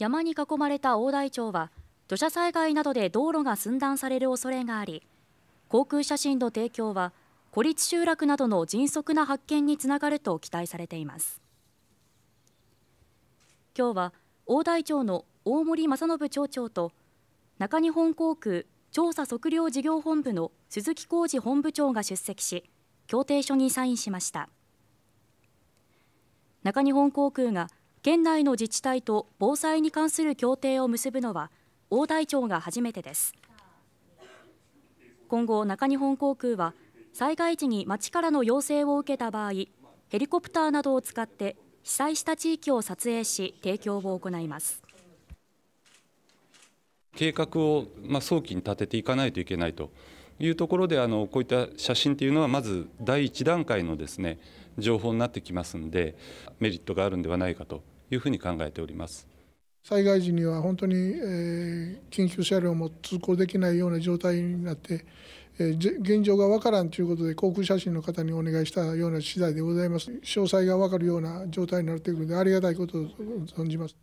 山に囲まれた大台町は土砂災害などで道路が寸断される恐れがあり航空写真の提供は孤立集落などの迅速な発見につながると期待されています今日は大台町の大森正信町長と中日本航空調査測量事業本部の鈴木浩二本部長が出席し協定書にサインしました中日本航空が県内の自治体と防災に関する協定を結ぶのは大台町が初めてです今後中日本航空は災害時に町からの要請を受けた場合ヘリコプターなどを使って被災した地域を撮影し提供を行います計画をまあ早期に立てていかないといけないというところであのこういった写真というのはまず第1段階のですね情報になってきますのでメリットがあるんではないかというふうに考えております災害時には本当に、えー、緊急車両も通行できないような状態になって、えー、現状が分からんということで航空写真の方にお願いしたような次第でございます詳細が分かるような状態になってくるのでありがたいことを存じます。